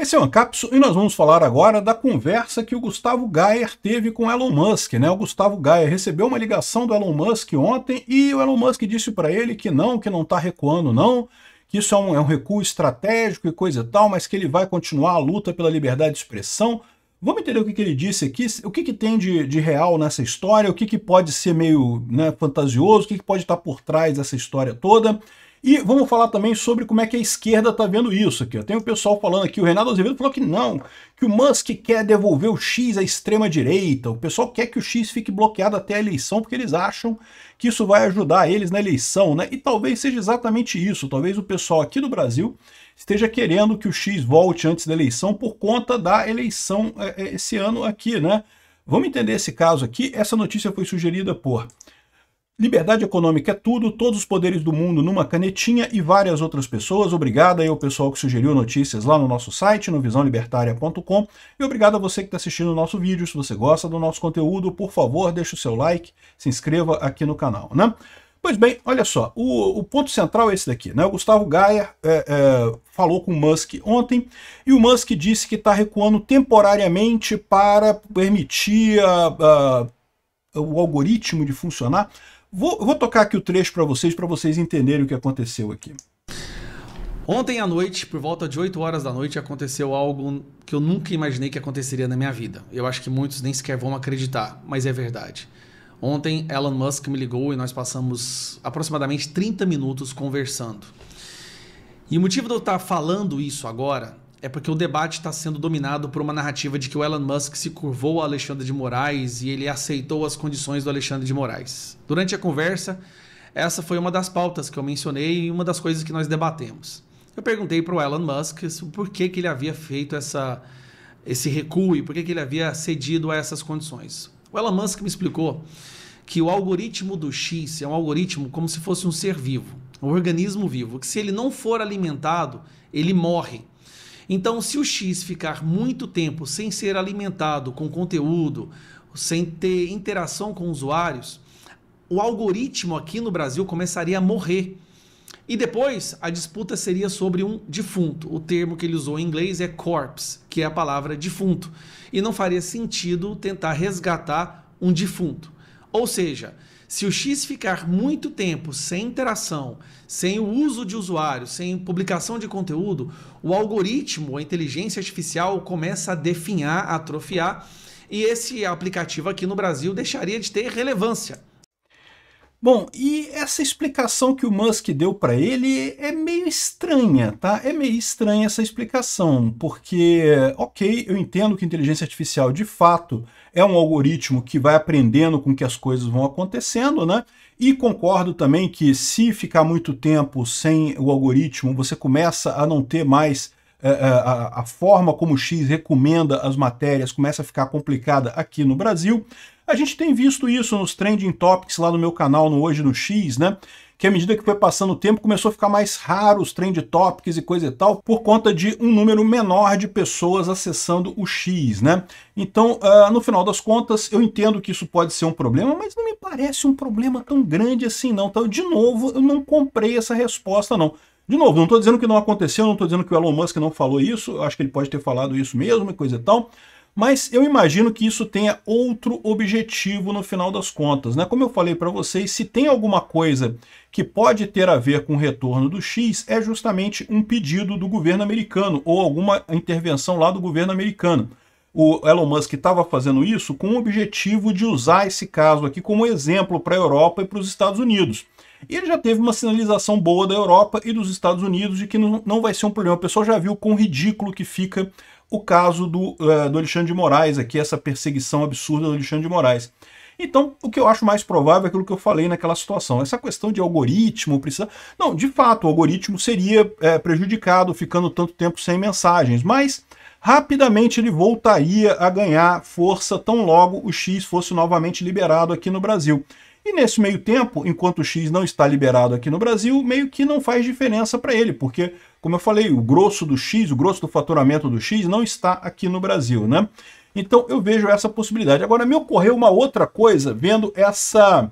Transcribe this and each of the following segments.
Esse é o Ancapso e nós vamos falar agora da conversa que o Gustavo Gayer teve com Elon Musk. Né? O Gustavo Gayer recebeu uma ligação do Elon Musk ontem e o Elon Musk disse para ele que não, que não está recuando não, que isso é um, é um recuo estratégico e coisa e tal, mas que ele vai continuar a luta pela liberdade de expressão. Vamos entender o que, que ele disse aqui, o que, que tem de, de, real nessa história, o que, que pode ser meio né, fantasioso, o que, que pode estar tá por trás dessa história toda. E vamos falar também sobre como é que a esquerda está vendo isso aqui. Tem o um pessoal falando aqui, o Renato Azevedo falou que não, que o Musk quer devolver o X à extrema-direita, o pessoal quer que o X fique bloqueado até a eleição, porque eles acham que isso vai ajudar eles na eleição, né? E talvez seja exatamente isso, talvez o pessoal aqui do Brasil esteja querendo que o X volte antes da eleição por conta da eleição é, é, esse ano aqui, né? Vamos entender esse caso aqui, essa notícia foi sugerida por Liberdade econômica é tudo, todos os poderes do mundo numa canetinha e várias outras pessoas. Obrigado aí ao pessoal que sugeriu notícias lá no nosso site, no visãolibertaria.com. E obrigado a você que está assistindo o nosso vídeo. Se você gosta do nosso conteúdo, por favor, deixe o seu like, se inscreva aqui no canal, né? Pois bem, olha só, o, o ponto central é esse daqui, né? O Gustavo Gaia é, é, falou com o Musk ontem e o Musk disse que está recuando temporariamente para permitir a, a, o algoritmo de funcionar Vou, vou tocar aqui o trecho para vocês, para vocês entenderem o que aconteceu aqui. Ontem à noite, por volta de 8 horas da noite, aconteceu algo que eu nunca imaginei que aconteceria na minha vida. Eu acho que muitos nem sequer vão acreditar, mas é verdade. Ontem, Elon Musk me ligou e nós passamos aproximadamente 30 minutos conversando. E o motivo de eu estar falando isso agora é porque o debate está sendo dominado por uma narrativa de que o Elon Musk se curvou a Alexandre de Moraes e ele aceitou as condições do Alexandre de Moraes. Durante a conversa, essa foi uma das pautas que eu mencionei e uma das coisas que nós debatemos. Eu perguntei para o Elon Musk por que, que ele havia feito essa, esse recuo e por que, que ele havia cedido a essas condições. O Elon Musk me explicou que o algoritmo do X é um algoritmo como se fosse um ser vivo, um organismo vivo, que se ele não for alimentado, ele morre. Então, se o X ficar muito tempo sem ser alimentado com conteúdo, sem ter interação com usuários, o algoritmo aqui no Brasil começaria a morrer. E depois a disputa seria sobre um defunto. O termo que ele usou em inglês é corpse, que é a palavra defunto. E não faria sentido tentar resgatar um defunto. Ou seja, se o X ficar muito tempo sem interação, sem o uso de usuário, sem publicação de conteúdo, o algoritmo, a inteligência artificial começa a definhar, a atrofiar, e esse aplicativo aqui no Brasil deixaria de ter relevância. Bom, e essa explicação que o Musk deu para ele é meio estranha, tá? É meio estranha essa explicação, porque, ok, eu entendo que inteligência artificial de fato é um algoritmo que vai aprendendo com que as coisas vão acontecendo, né? E concordo também que se ficar muito tempo sem o algoritmo, você começa a não ter mais é, é, a, a, forma como o X recomenda as matérias começa a ficar complicada aqui no Brasil. A gente tem visto isso nos trending topics lá no meu canal, no Hoje no X, né? que à medida que foi passando o tempo começou a ficar mais raro os trend topics e coisa e tal, por conta de um número menor de pessoas acessando o X, né? Então, uh, no final das contas, eu entendo que isso pode ser um problema, mas não me parece um problema tão grande assim não. Então, de novo, eu não comprei essa resposta não. De novo, não estou dizendo que não aconteceu, não estou dizendo que o Elon Musk não falou isso, acho que ele pode ter falado isso mesmo e coisa e tal, mas eu imagino que isso tenha outro objetivo no final das contas. Né? Como eu falei para vocês, se tem alguma coisa que pode ter a ver com o retorno do X, é justamente um pedido do governo americano ou alguma intervenção lá do governo americano o Elon Musk estava fazendo isso com o objetivo de usar esse caso aqui como exemplo para a Europa e para os Estados Unidos. E ele já teve uma sinalização boa da Europa e dos Estados Unidos de que não, vai ser um problema. O pessoal já viu quão ridículo que fica o caso do, uh, do Alexandre de Moraes aqui, essa perseguição absurda do Alexandre de Moraes. Então, o que eu acho mais provável é aquilo que eu falei naquela situação. Essa questão de algoritmo precisa. Não, de fato, o algoritmo seria é, prejudicado ficando tanto tempo sem mensagens, mas rapidamente ele voltaria a ganhar força tão logo o X fosse novamente liberado aqui no Brasil. E nesse meio tempo, enquanto o X não está liberado aqui no Brasil, meio que não faz diferença para ele, porque, como eu falei, o grosso do X, o grosso do faturamento do X não está aqui no Brasil, né? Então eu vejo essa possibilidade. Agora me ocorreu uma outra coisa vendo essa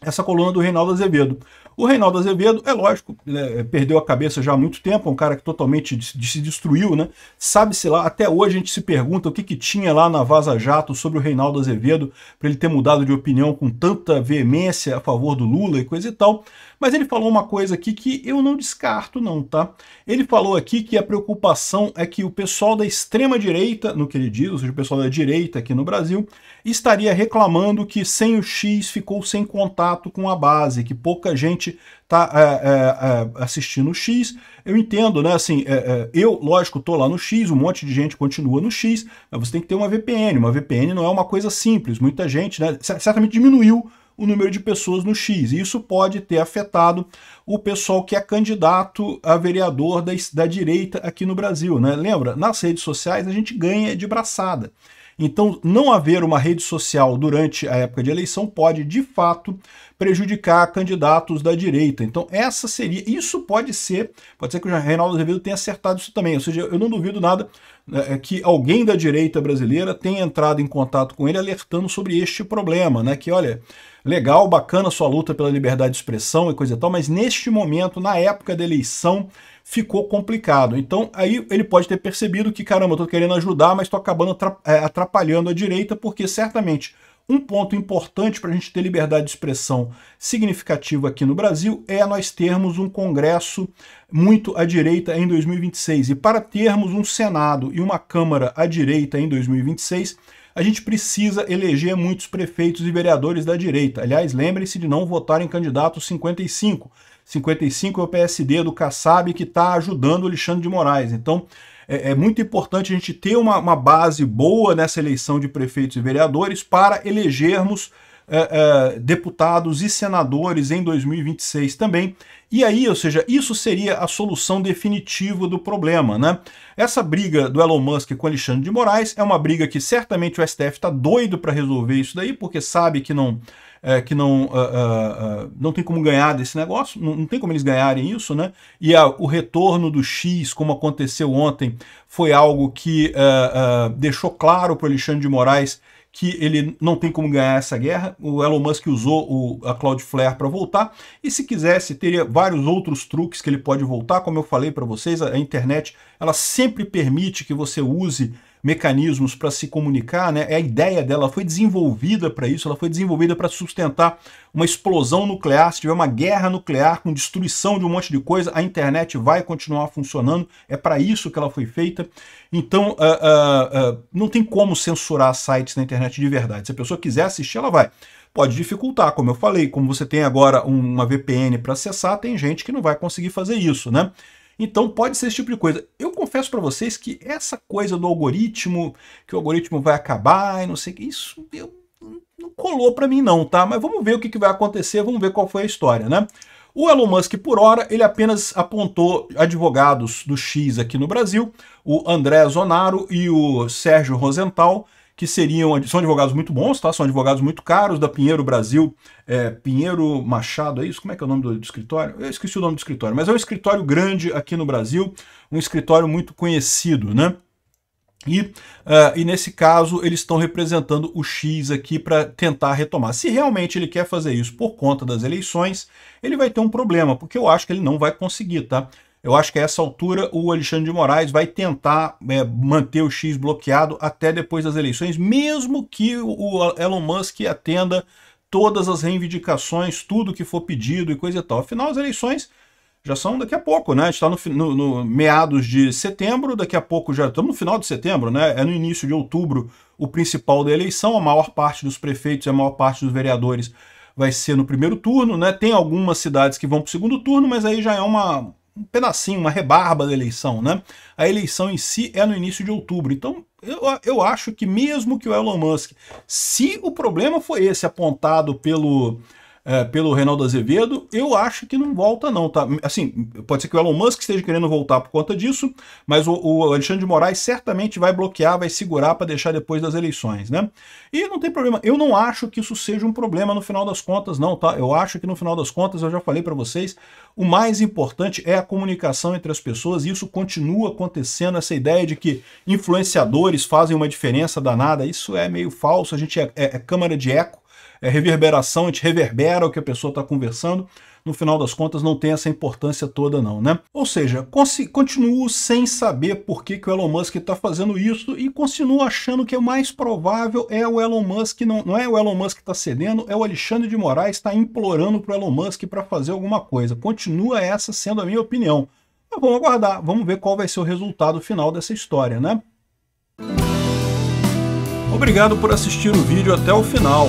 essa coluna do Reinaldo Azevedo. O Reinaldo Azevedo, é lógico, né, perdeu a cabeça já há muito tempo, é um cara que totalmente de, de, se destruiu, né? Sabe-se lá, até hoje a gente se pergunta o que, que tinha lá na Vaza Jato sobre o Reinaldo Azevedo, para ele ter mudado de opinião com tanta veemência a favor do Lula e coisa e tal. Mas ele falou uma coisa aqui que eu não descarto, não, tá? Ele falou aqui que a preocupação é que o pessoal da extrema-direita, no que ele diz, ou seja, o pessoal da direita aqui no Brasil, estaria reclamando que sem o X ficou sem contato com a base, que pouca gente gente está é, é, é, assistindo o X. Eu entendo, né? Assim, é, é, eu, lógico, tô lá no X, um monte de gente continua no X, mas você tem que ter uma VPN. Uma VPN não é uma coisa simples. Muita gente, né? Certamente diminuiu o número de pessoas no X. E isso pode ter afetado o pessoal que é candidato a vereador da, da direita aqui no Brasil, né? Lembra? Nas redes sociais a gente ganha de braçada. Então, não haver uma rede social durante a época de eleição pode, de fato, prejudicar candidatos da direita. Então, essa seria. Isso pode ser, pode ser que o Reinaldo Azevedo tenha acertado isso também. Ou seja, eu não duvido nada né, é, que alguém da direita brasileira tenha entrado em contato com ele alertando sobre este problema, né? Que, olha, legal, bacana sua luta pela liberdade de expressão e coisa e tal, mas neste momento, na época da eleição, ficou complicado. Então, aí ele pode ter percebido que, caramba, eu tô querendo ajudar, mas tô acabando é, atrapalhando a direita, porque certamente um ponto importante para a gente ter liberdade de expressão significativa aqui no Brasil é nós termos um Congresso muito à direita em 2026. E para termos um Senado e uma Câmara à direita em 2026, a gente precisa eleger muitos prefeitos e vereadores da direita. Aliás, lembrem-se de não votar em candidatos 55. 55 é o PSD do Kassab que está ajudando o Alexandre de Moraes. Então, é, é muito importante a gente ter uma, uma base boa nessa eleição de prefeitos e vereadores para elegermos uh, deputados e senadores em 2026 também. E aí, ou seja, isso seria a solução definitiva do problema, né? Essa briga do Elon Musk com Alexandre de Moraes é uma briga que certamente o STF está doido para resolver isso daí, porque sabe que não é, que não, uh, uh, não tem como ganhar desse negócio, não, não, tem como eles ganharem isso, né? E a, o retorno do X, como aconteceu ontem, foi algo que uh, deixou claro para o Alexandre de Moraes que ele não tem como ganhar essa guerra. O Elon Musk usou o, a Cloudflare para voltar. E se quisesse, teria vários outros truques que ele pode voltar. Como eu falei para vocês, a, a, internet ela sempre permite que você use mecanismos para se comunicar, né? É a ideia dela foi desenvolvida para isso, ela foi desenvolvida para sustentar uma explosão nuclear, se tiver uma guerra nuclear com destruição de um monte de coisa, a internet vai continuar funcionando, é para isso que ela foi feita. Então, uh, uh, uh, não tem como censurar sites na internet de verdade. Se a pessoa quiser assistir, ela vai pode dificultar, como eu falei, como você tem agora uma VPN para acessar, tem gente que não vai conseguir fazer isso, né? Então pode ser esse tipo de coisa. Eu confesso para vocês que essa coisa do algoritmo, que o algoritmo vai acabar e não sei o que, isso eu, não colou para mim não, tá? Mas vamos ver o que, que vai acontecer, vamos ver qual foi a história, né? O Elon Musk, por hora, ele apenas apontou advogados do X aqui no Brasil, o André Zonaro e o Sérgio Rosenthal, que seriam, são advogados muito bons, tá? São advogados muito caros, da Pinheiro Brasil, é, Pinheiro Machado, é isso? Como é que é o nome do, do, escritório? Eu esqueci o nome do escritório, mas é um escritório grande aqui no Brasil, um escritório muito conhecido, né? E, uh, e nesse caso eles estão representando o X aqui para tentar retomar. Se realmente ele quer fazer isso por conta das eleições, ele vai ter um problema, porque eu acho que ele não vai conseguir, tá? Eu acho que a essa altura o Alexandre de Moraes vai tentar é, manter o X bloqueado até depois das eleições, mesmo que o Elon Musk atenda todas as reivindicações, tudo que for pedido e coisa e tal. Afinal, as eleições já são daqui a pouco, né? A gente está no, no, no, meados de setembro, daqui a pouco já estamos no final de setembro, né? É no início de outubro o principal da eleição, a maior parte dos prefeitos e a maior parte dos vereadores vai ser no primeiro turno, né? Tem algumas cidades que vão para o segundo turno, mas aí já é uma, um pedacinho, uma rebarba da eleição, né? A eleição em si é no início de outubro. Então, eu, eu acho que mesmo que o Elon Musk, se o problema foi esse apontado pelo é, pelo Reinaldo Azevedo, eu acho que não volta não, tá? Assim, pode ser que o Elon Musk esteja querendo voltar por conta disso, mas o, o Alexandre de Moraes certamente vai bloquear, vai segurar para deixar depois das eleições, né? E não tem problema, eu não acho que isso seja um problema no final das contas não, tá? Eu acho que no final das contas, eu já falei para vocês, o mais importante é a comunicação entre as pessoas e isso continua acontecendo, essa ideia de que influenciadores fazem uma diferença danada, isso é meio falso, a gente é, é, é câmara de eco, é, reverberação, a gente reverbera o que a pessoa está conversando, no final das contas não tem essa importância toda não, né? Ou seja, continuo sem saber por que, que o Elon Musk está fazendo isso e continuo achando que o é mais provável é o Elon Musk, não, não é o Elon Musk que está cedendo, é o Alexandre de Moraes está implorando para o Elon Musk para fazer alguma coisa. Continua essa sendo a minha opinião. Mas vamos aguardar, vamos ver qual vai ser o resultado final dessa história, né? Obrigado por assistir o vídeo até o final.